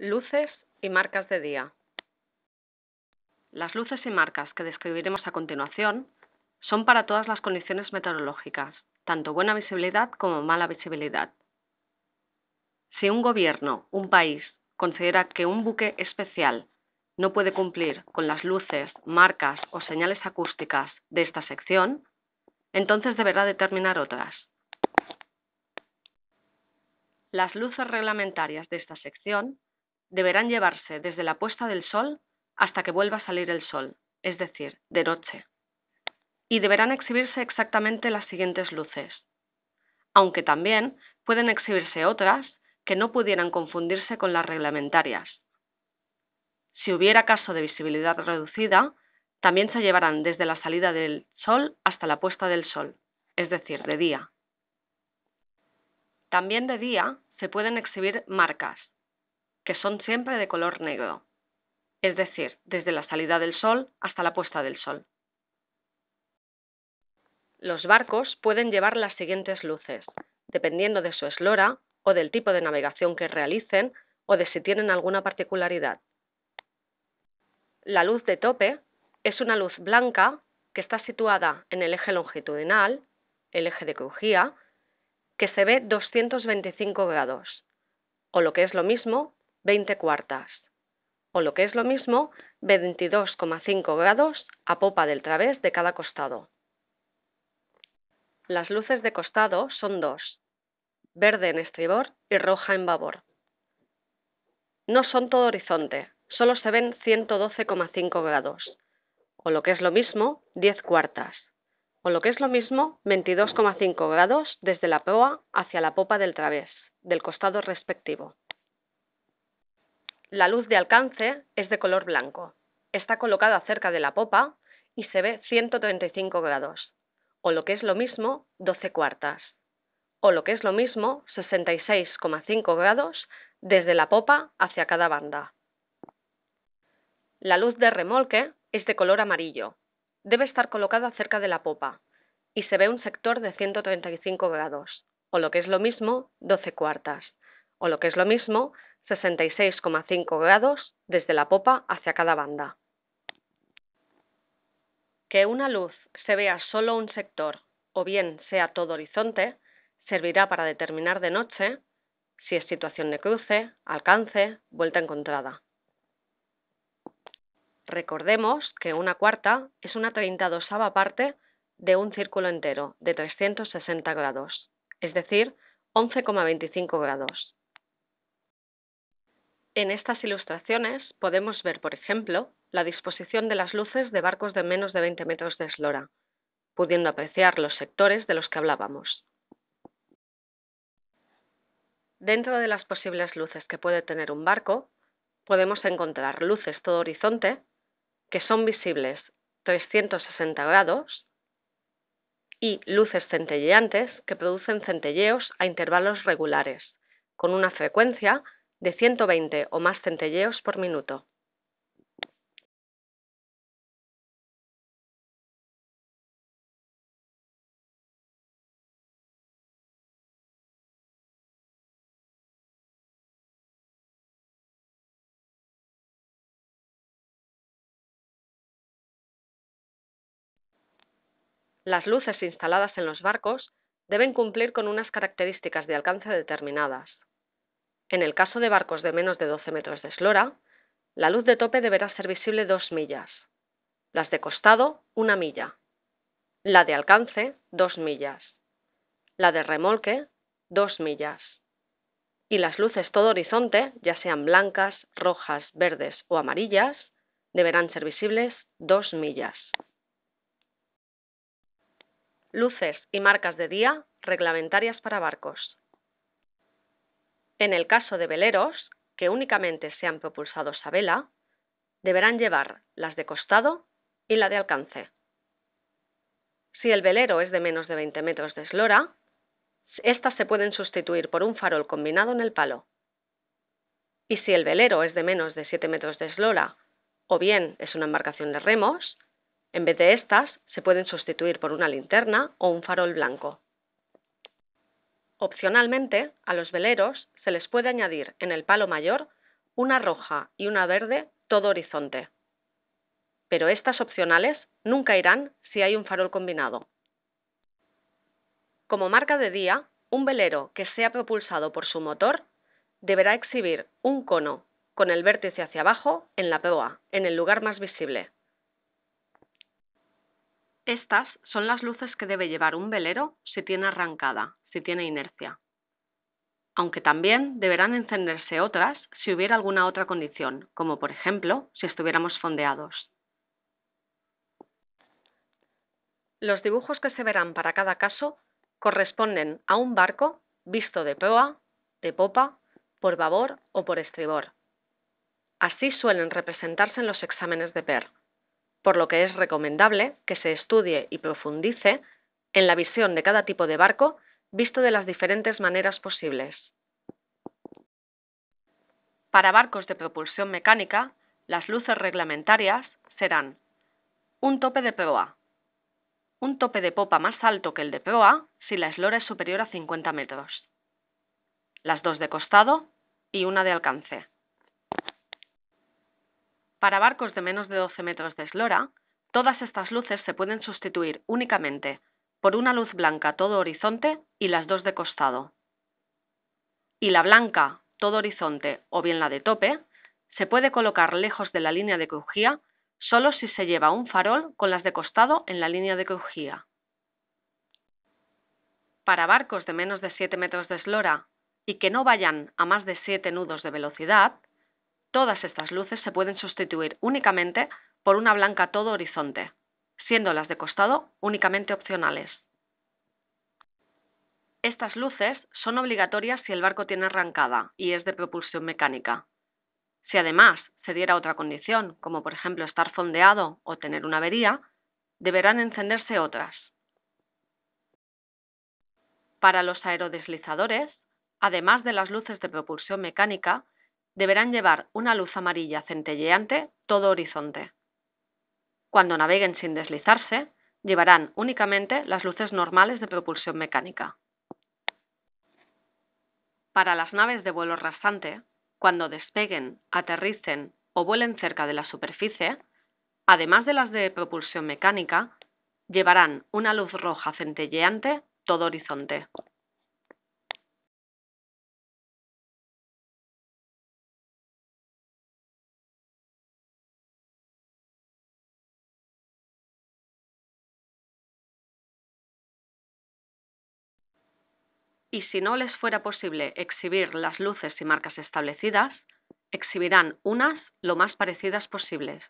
Luces y marcas de día. Las luces y marcas que describiremos a continuación son para todas las condiciones meteorológicas, tanto buena visibilidad como mala visibilidad. Si un gobierno, un país, considera que un buque especial no puede cumplir con las luces, marcas o señales acústicas de esta sección, entonces deberá determinar otras. Las luces reglamentarias de esta sección deberán llevarse desde la puesta del sol hasta que vuelva a salir el sol, es decir, de noche. Y deberán exhibirse exactamente las siguientes luces, aunque también pueden exhibirse otras que no pudieran confundirse con las reglamentarias. Si hubiera caso de visibilidad reducida, también se llevarán desde la salida del sol hasta la puesta del sol, es decir, de día. También de día se pueden exhibir marcas, que son siempre de color negro, es decir, desde la salida del sol hasta la puesta del sol. Los barcos pueden llevar las siguientes luces, dependiendo de su eslora o del tipo de navegación que realicen o de si tienen alguna particularidad. La luz de tope es una luz blanca que está situada en el eje longitudinal, el eje de crujía, que se ve 225 grados, o lo que es lo mismo, 20 cuartas, o lo que es lo mismo, 22,5 grados a popa del través de cada costado. Las luces de costado son dos, verde en estribor y roja en babor. No son todo horizonte, solo se ven 112,5 grados, o lo que es lo mismo, 10 cuartas, o lo que es lo mismo, 22,5 grados desde la proa hacia la popa del través, del costado respectivo. La luz de alcance es de color blanco. Está colocada cerca de la popa y se ve 135 grados, o lo que es lo mismo 12 cuartas, o lo que es lo mismo 66,5 grados desde la popa hacia cada banda. La luz de remolque es de color amarillo. Debe estar colocada cerca de la popa y se ve un sector de 135 grados, o lo que es lo mismo 12 cuartas, o lo que es lo mismo 66,5 grados desde la popa hacia cada banda. Que una luz se vea solo un sector o bien sea todo horizonte servirá para determinar de noche si es situación de cruce, alcance, vuelta encontrada. Recordemos que una cuarta es una dosava parte de un círculo entero de 360 grados, es decir, 11,25 grados. En estas ilustraciones podemos ver, por ejemplo, la disposición de las luces de barcos de menos de 20 metros de eslora, pudiendo apreciar los sectores de los que hablábamos. Dentro de las posibles luces que puede tener un barco, podemos encontrar luces todo horizonte, que son visibles 360 grados, y luces centelleantes que producen centelleos a intervalos regulares, con una frecuencia de 120 o más centelleos por minuto. Las luces instaladas en los barcos deben cumplir con unas características de alcance determinadas, en el caso de barcos de menos de 12 metros de eslora, la luz de tope deberá ser visible 2 millas, las de costado 1 milla, la de alcance 2 millas, la de remolque 2 millas y las luces todo horizonte, ya sean blancas, rojas, verdes o amarillas, deberán ser visibles 2 millas. Luces y marcas de día reglamentarias para barcos. En el caso de veleros, que únicamente sean propulsados a vela, deberán llevar las de costado y la de alcance. Si el velero es de menos de 20 metros de eslora, estas se pueden sustituir por un farol combinado en el palo. Y si el velero es de menos de 7 metros de eslora o bien es una embarcación de remos, en vez de estas se pueden sustituir por una linterna o un farol blanco. Opcionalmente, a los veleros se les puede añadir en el palo mayor una roja y una verde todo horizonte. Pero estas opcionales nunca irán si hay un farol combinado. Como marca de día, un velero que sea propulsado por su motor deberá exhibir un cono con el vértice hacia abajo en la proa, en el lugar más visible. Estas son las luces que debe llevar un velero si tiene arrancada, si tiene inercia aunque también deberán encenderse otras si hubiera alguna otra condición, como por ejemplo si estuviéramos fondeados. Los dibujos que se verán para cada caso corresponden a un barco visto de proa, de popa, por babor o por estribor. Así suelen representarse en los exámenes de PER, por lo que es recomendable que se estudie y profundice en la visión de cada tipo de barco visto de las diferentes maneras posibles. Para barcos de propulsión mecánica, las luces reglamentarias serán un tope de proa, un tope de popa más alto que el de proa si la eslora es superior a 50 metros, las dos de costado y una de alcance. Para barcos de menos de 12 metros de eslora, todas estas luces se pueden sustituir únicamente por una luz blanca todo horizonte y las dos de costado. Y la blanca todo horizonte o bien la de tope se puede colocar lejos de la línea de crujía solo si se lleva un farol con las de costado en la línea de crujía. Para barcos de menos de 7 metros de eslora y que no vayan a más de 7 nudos de velocidad, todas estas luces se pueden sustituir únicamente por una blanca todo horizonte siendo las de costado únicamente opcionales. Estas luces son obligatorias si el barco tiene arrancada y es de propulsión mecánica. Si además se diera otra condición, como por ejemplo estar fondeado o tener una avería, deberán encenderse otras. Para los aerodeslizadores, además de las luces de propulsión mecánica, deberán llevar una luz amarilla centelleante todo horizonte. Cuando naveguen sin deslizarse, llevarán únicamente las luces normales de propulsión mecánica. Para las naves de vuelo rasante, cuando despeguen, aterricen o vuelen cerca de la superficie, además de las de propulsión mecánica, llevarán una luz roja centelleante todo horizonte. y si no les fuera posible exhibir las luces y marcas establecidas, exhibirán unas lo más parecidas posibles.